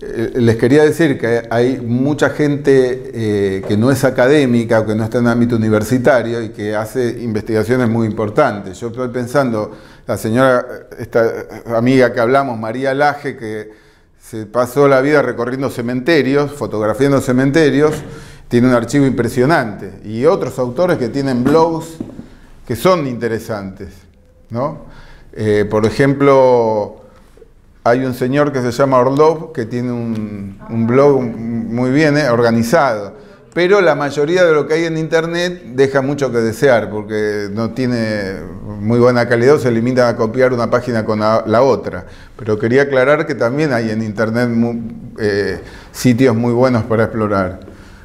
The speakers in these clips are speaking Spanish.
Eh, les quería decir que hay mucha gente eh, que no es académica o que no está en ámbito universitario y que hace investigaciones muy importantes. Yo estoy pensando, la señora, esta amiga que hablamos, María Laje, que se pasó la vida recorriendo cementerios, fotografiando cementerios, tiene un archivo impresionante. Y otros autores que tienen blogs que son interesantes. Eh, por ejemplo, hay un señor que se llama Orlov, que tiene un, blog muy bien eh, organizado, pero la mayoría de lo que hay en Internet deja mucho que desear, porque no tiene muy buena calidad, se limita a copiar una página con la, otra. Pero quería aclarar que también hay en Internet eh, sitios muy buenos para explorar.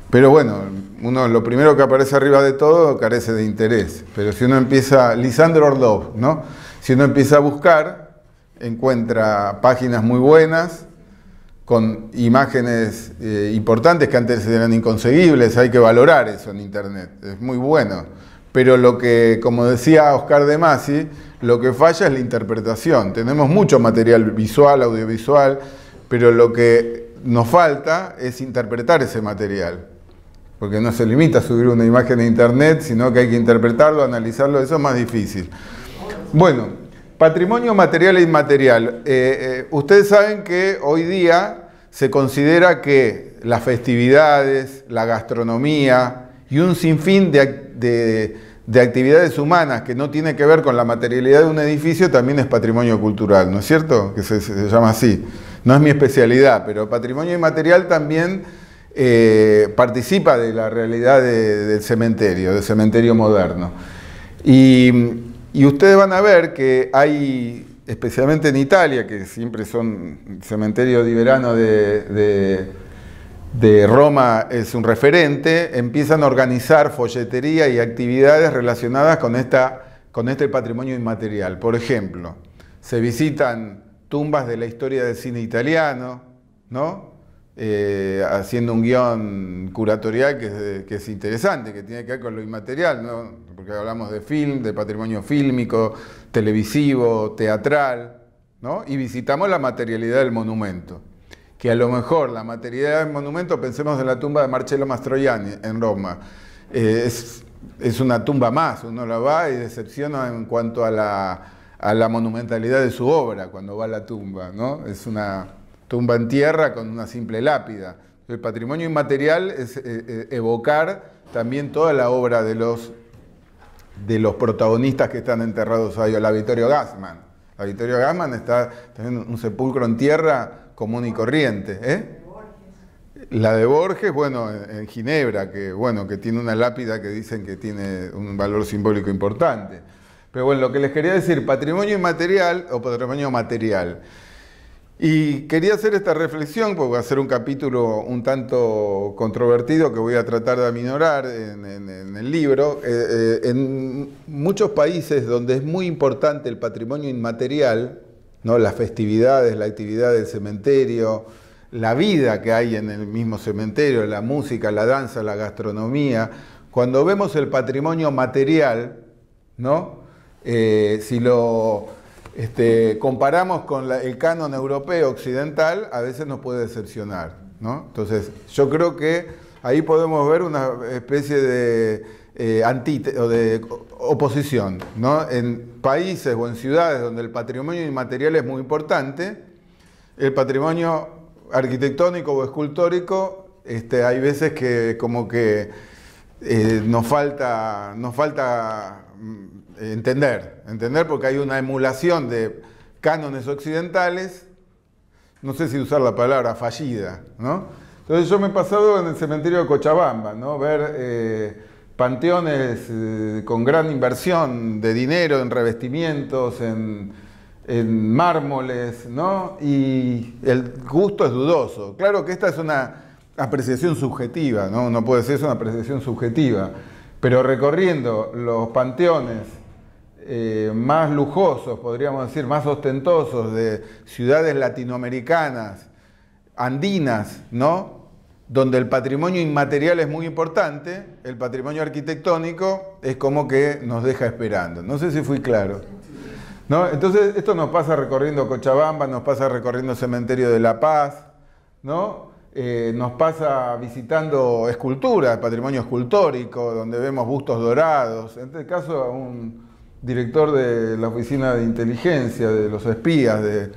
Pero bueno, uno lo primero que aparece arriba de todo carece de interés. Pero si uno empieza, Lisandro Orlov, ¿no? Si uno empieza a buscar, encuentra páginas muy buenas, con imágenes eh, importantes que antes eran inconseguibles, hay que valorar eso en Internet, es muy bueno. Pero lo que, como decía Oscar de Masi, lo que falla es la interpretación. Tenemos mucho material visual, audiovisual, pero lo que nos falta es interpretar ese material. Porque no se limita a subir una imagen a Internet, sino que hay que interpretarlo, analizarlo, eso es más difícil. Bueno, Patrimonio material e inmaterial. Eh, eh, ustedes saben que hoy día se considera que las festividades, la gastronomía y un sinfín de, actividades humanas que no tiene que ver con la materialidad de un edificio también es patrimonio cultural, ¿no es cierto? Que se, llama así. No es mi especialidad, pero patrimonio inmaterial también eh, participa de la realidad del cementerio, del cementerio moderno. Y y ustedes van a ver que hay, especialmente en Italia, que siempre son cementerio de verano de, Roma es un referente, empiezan a organizar folletería y actividades relacionadas con, esta, con este patrimonio inmaterial. Por ejemplo, se visitan tumbas de la historia del cine italiano, ¿no? Eh, haciendo un guión curatorial que, que, es interesante, que tiene que ver con lo inmaterial, ¿no? porque hablamos de film, de patrimonio fílmico, televisivo, teatral, ¿no? Y visitamos la materialidad del monumento. Que a lo mejor la materialidad del monumento, pensemos en la tumba de Marcello Mastroianni en Roma, eh, es, es, una tumba más, uno la va y decepciona en cuanto a la, a la monumentalidad de su obra cuando va a la tumba, ¿no? Es una tumba en tierra con una simple lápida. El patrimonio inmaterial es eh, eh, evocar también toda la obra de los de los protagonistas que están enterrados ahí, o la Vittorio Gassman. La Vittorio Gassman está teniendo un sepulcro en tierra común y corriente. ¿eh? La de Borges, bueno, en Ginebra, que bueno, que tiene una lápida que dicen que tiene un valor simbólico importante. Pero bueno, lo que les quería decir, patrimonio inmaterial o patrimonio material. Y quería hacer esta reflexión, porque va a ser un capítulo un tanto controvertido que voy a tratar de aminorar en, el libro. Eh, eh, en muchos países donde es muy importante el patrimonio inmaterial, ¿no? las festividades, la actividad del cementerio, la vida que hay en el mismo cementerio, la música, la danza, la gastronomía, cuando vemos el patrimonio material, ¿no? Eh, si lo este, comparamos con el canon europeo occidental, a veces nos puede decepcionar. Entonces, yo creo que ahí podemos ver una especie de, eh, oposición. En países o en ciudades donde el patrimonio inmaterial es muy importante, el patrimonio arquitectónico o escultórico, este, hay veces que como que eh, nos falta, nos falta mm, entender, entender porque hay una emulación de cánones occidentales, no sé si usar la palabra fallida, ¿no? Entonces yo me he pasado en el cementerio de Cochabamba, ¿no? Ver eh, panteones eh, con gran inversión de dinero en revestimientos, en, mármoles, Y el gusto es dudoso. Claro que esta es una apreciación subjetiva, ¿no? puede ser una apreciación subjetiva, pero recorriendo los panteones eh, más lujosos, podríamos decir, más ostentosos, de ciudades latinoamericanas, andinas, ¿no? Donde el patrimonio inmaterial es muy importante, el patrimonio arquitectónico es como que nos deja esperando. No sé si fui claro. ¿No? Entonces, esto nos pasa recorriendo Cochabamba, nos pasa recorriendo Cementerio de la Paz, ¿no? Eh, nos pasa visitando esculturas patrimonio escultórico, donde vemos bustos dorados. En este caso, un, director de la Oficina de Inteligencia, de los espías de,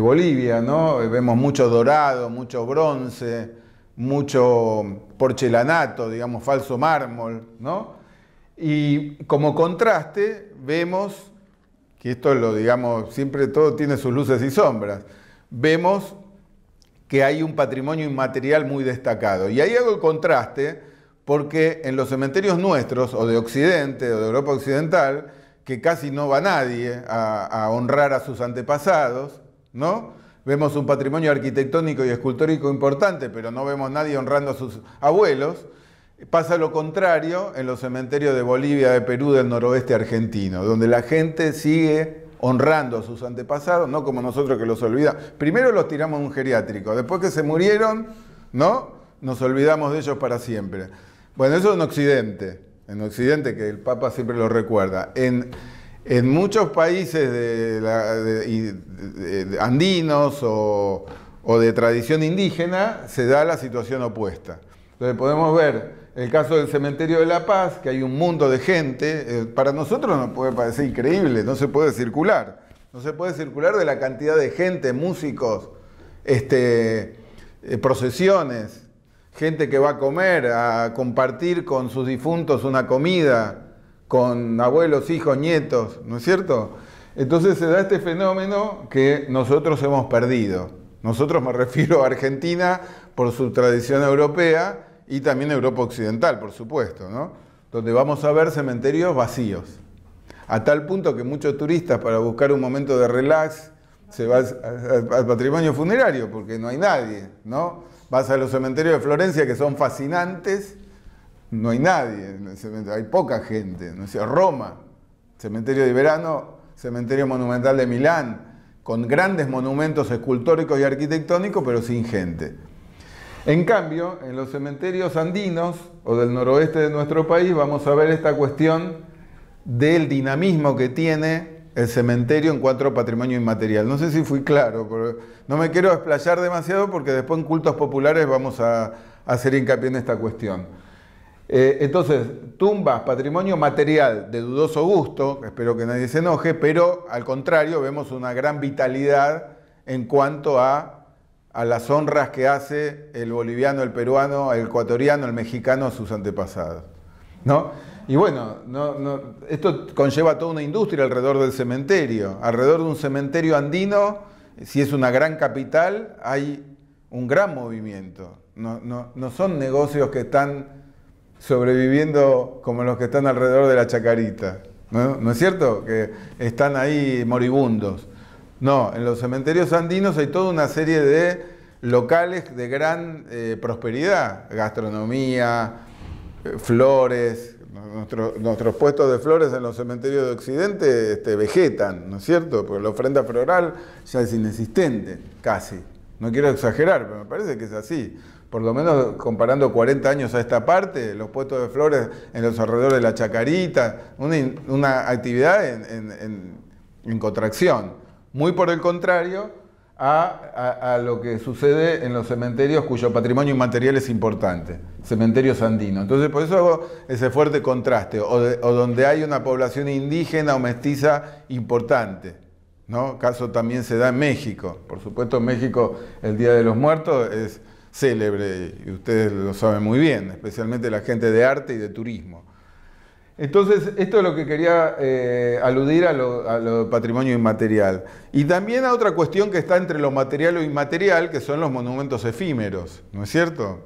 Bolivia, ¿no? Vemos mucho dorado, mucho bronce, mucho porcelanato, digamos, falso mármol, ¿no? Y como contraste vemos, que esto lo digamos, siempre todo tiene sus luces y sombras, vemos que hay un patrimonio inmaterial muy destacado. Y ahí hago el contraste porque en los cementerios nuestros, o de Occidente, o de Europa Occidental, que casi no va nadie a, honrar a sus antepasados, ¿no? Vemos un patrimonio arquitectónico y escultórico importante, pero no vemos nadie honrando a sus abuelos. Pasa lo contrario en los cementerios de Bolivia, de Perú, del noroeste argentino, donde la gente sigue honrando a sus antepasados, no como nosotros que los olvidamos. Primero los tiramos a un geriátrico, después que se murieron, ¿no? Nos olvidamos de ellos para siempre. Bueno, eso es un Occidente en Occidente, que el Papa siempre lo recuerda. En, muchos países andinos o, de tradición indígena se da la situación opuesta. Entonces podemos ver el caso del cementerio de La Paz, que hay un mundo de gente, eh, para nosotros nos puede parecer increíble, no se puede circular, no se puede circular de la cantidad de gente, músicos, este, eh, procesiones, gente que va a comer, a compartir con sus difuntos una comida, con abuelos, hijos, nietos, ¿no es cierto? Entonces se da este fenómeno que nosotros hemos perdido. Nosotros me refiero a Argentina por su tradición europea y también Europa Occidental, por supuesto, ¿no? Donde vamos a ver cementerios vacíos. A tal punto que muchos turistas para buscar un momento de relax se van al patrimonio funerario porque no hay nadie, ¿no? Vas a los cementerios de Florencia que son fascinantes, no hay nadie hay poca gente. No Roma, cementerio de verano, cementerio monumental de Milán, con grandes monumentos escultóricos y arquitectónicos, pero sin gente. En cambio, en los cementerios andinos o del noroeste de nuestro país vamos a ver esta cuestión del dinamismo que tiene el cementerio en cuatro patrimonio inmaterial. No sé si fui claro, no me quiero explayar demasiado porque después en cultos populares vamos a, hacer hincapié en esta cuestión. Eh, entonces, tumbas, patrimonio material de dudoso gusto, espero que nadie se enoje, pero al contrario vemos una gran vitalidad en cuanto a las honras que hace el boliviano, el peruano, el ecuatoriano, el mexicano a sus antepasados. ¿no? Y bueno, esto conlleva toda una industria alrededor del cementerio. Alrededor de un cementerio andino, si es una gran capital, hay un gran movimiento. No, no, son negocios que están sobreviviendo como los que están alrededor de la chacarita. ¿no? es cierto? Que están ahí moribundos. No, en los cementerios andinos hay toda una serie de locales de gran eh, prosperidad, gastronomía, flores, nuestros puestos de flores en los cementerios de Occidente este, vegetan, ¿no es cierto? Porque la ofrenda floral ya es inexistente, casi. No quiero exagerar, pero me parece que es así. Por lo menos comparando 40 años a esta parte, los puestos de flores en los alrededores de la Chacarita, una, actividad en contracción. Muy por el contrario, a, lo que sucede en los cementerios cuyo patrimonio inmaterial es importante, cementerios andinos. Entonces, por eso hago ese fuerte contraste, o, donde hay una población indígena o mestiza importante. ¿no? Caso también se da en México. Por supuesto, México el Día de los Muertos es célebre, y ustedes lo saben muy bien, especialmente la gente de arte y de turismo. Entonces, esto es lo que quería eh, aludir a lo, patrimonio inmaterial. Y también a otra cuestión que está entre lo material o inmaterial, que son los monumentos efímeros, ¿no es cierto?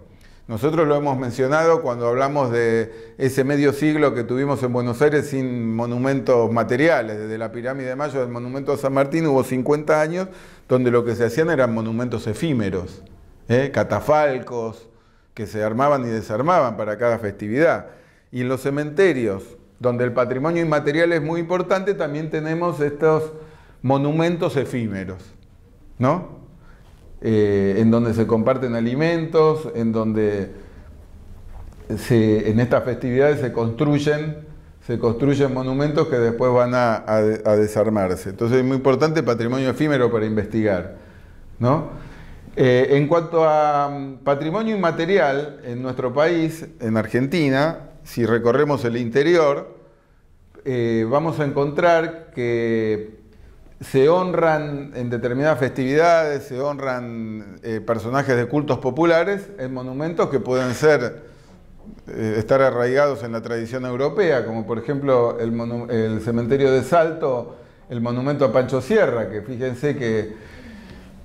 Nosotros lo hemos mencionado cuando hablamos de ese medio siglo que tuvimos en Buenos Aires sin monumentos materiales. Desde la Pirámide de Mayo, del Monumento a San Martín, hubo 50 años donde lo que se hacían eran monumentos efímeros, ¿eh? catafalcos, que se armaban y desarmaban para cada festividad. Y en los cementerios, donde el patrimonio inmaterial es muy importante, también tenemos estos monumentos efímeros, ¿no? Eh, en donde se comparten alimentos, en donde en estas festividades se construyen, se construyen monumentos que después van a, desarmarse. Entonces es muy importante patrimonio efímero para investigar. ¿no? Eh, en cuanto a mm, patrimonio inmaterial, en nuestro país, en Argentina, si recorremos el interior, eh, vamos a encontrar que se honran en determinadas festividades, se honran eh, personajes de cultos populares en monumentos que pueden ser eh, estar arraigados en la tradición europea, como por ejemplo el, el cementerio de Salto, el monumento a Pancho Sierra, que fíjense que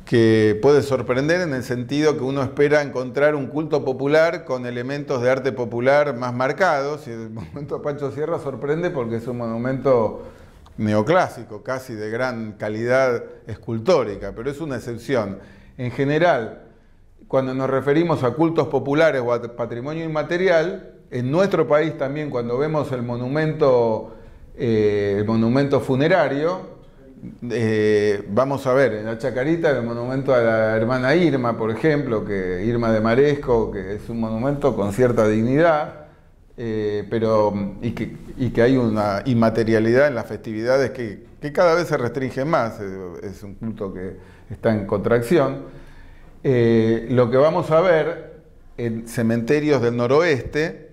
que puede sorprender en el sentido que uno espera encontrar un culto popular con elementos de arte popular más marcados. Y el monumento a Pancho Sierra sorprende porque es un monumento neoclásico, casi de gran calidad escultórica, pero es una excepción. En general, cuando nos referimos a cultos populares o a patrimonio inmaterial, en nuestro país también cuando vemos el monumento, eh, el monumento funerario, eh, vamos a ver, en la Chacarita, el monumento a la hermana Irma, por ejemplo, que Irma de Maresco, que es un monumento con cierta dignidad, eh, pero, y que, que, hay una inmaterialidad en las festividades que, cada vez se restringe más, es, un culto que está en contracción. Eh, lo que vamos a ver en cementerios del noroeste,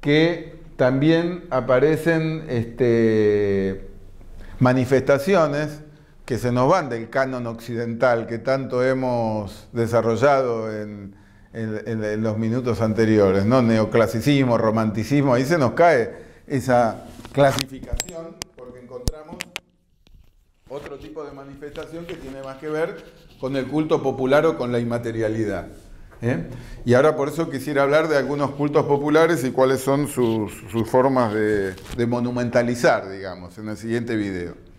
que también aparecen este, manifestaciones que se nos van del canon occidental que tanto hemos desarrollado en, los minutos anteriores, ¿no? Neoclasicismo, romanticismo, ahí se nos cae esa clasificación porque encontramos otro tipo de manifestación que tiene más que ver con el culto popular o con la inmaterialidad. ¿eh? Y ahora por eso quisiera hablar de algunos cultos populares y cuáles son sus, formas de, de monumentalizar, digamos, en el siguiente video.